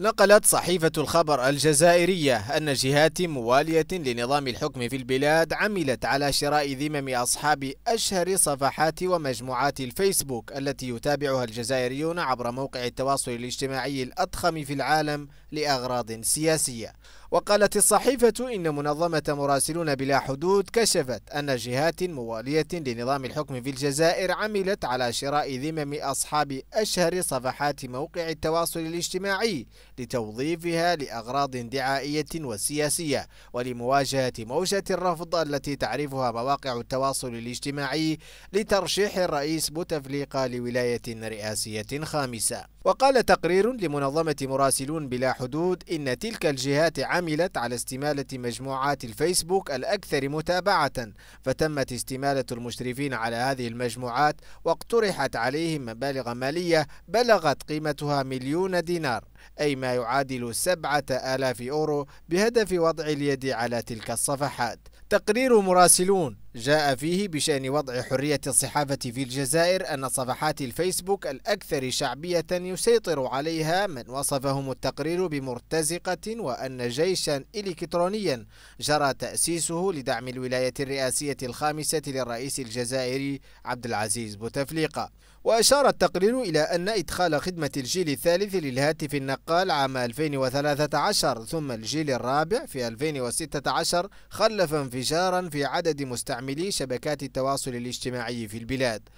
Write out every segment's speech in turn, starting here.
نقلت صحيفة الخبر الجزائرية أن جهات موالية لنظام الحكم في البلاد عملت على شراء ذمم أصحاب أشهر صفحات ومجموعات الفيسبوك التي يتابعها الجزائريون عبر موقع التواصل الاجتماعي الأضخم في العالم لأغراض سياسية وقالت الصحيفة إن منظمة مراسلون بلا حدود كشفت أن جهات موالية لنظام الحكم في الجزائر عملت على شراء ذمم أصحاب أشهر صفحات موقع التواصل الاجتماعي لتوظيفها لأغراض دعائية وسياسية ولمواجهة موجة الرفض التي تعرفها مواقع التواصل الاجتماعي لترشيح الرئيس بوتفليقة لولاية رئاسية خامسة وقال تقرير لمنظمة مراسلون بلا حدود إن تلك الجهات عملت على استمالة مجموعات الفيسبوك الأكثر متابعة فتمت استمالة المشرفين على هذه المجموعات واقترحت عليهم مبالغ مالية بلغت قيمتها مليون دينار أي ما يعادل سبعة آلاف أورو بهدف وضع اليد على تلك الصفحات تقرير مراسلون جاء فيه بشأن وضع حرية الصحافة في الجزائر أن صفحات الفيسبوك الأكثر شعبية يسيطر عليها من وصفهم التقرير بمرتزقة وأن جيشا إلكترونيا جرى تأسيسه لدعم الولاية الرئاسية الخامسة للرئيس الجزائري عبد العزيز بوتفليقة وأشار التقرير إلى أن إدخال خدمة الجيل الثالث للهاتف النقال عام 2013 ثم الجيل الرابع في 2016 خلف انفجارا في عدد مستعملي شبكات التواصل الاجتماعي في البلاد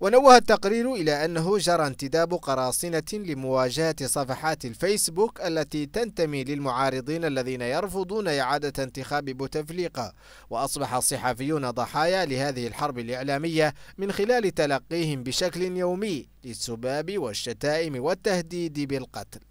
ونوه التقرير إلى أنه جرى انتداب قراصنة لمواجهة صفحات الفيسبوك التي تنتمي للمعارضين الذين يرفضون إعادة انتخاب بوتفليقة وأصبح الصحفيون ضحايا لهذه الحرب الإعلامية من خلال تلقيهم بشكل يومي للسباب والشتائم والتهديد بالقتل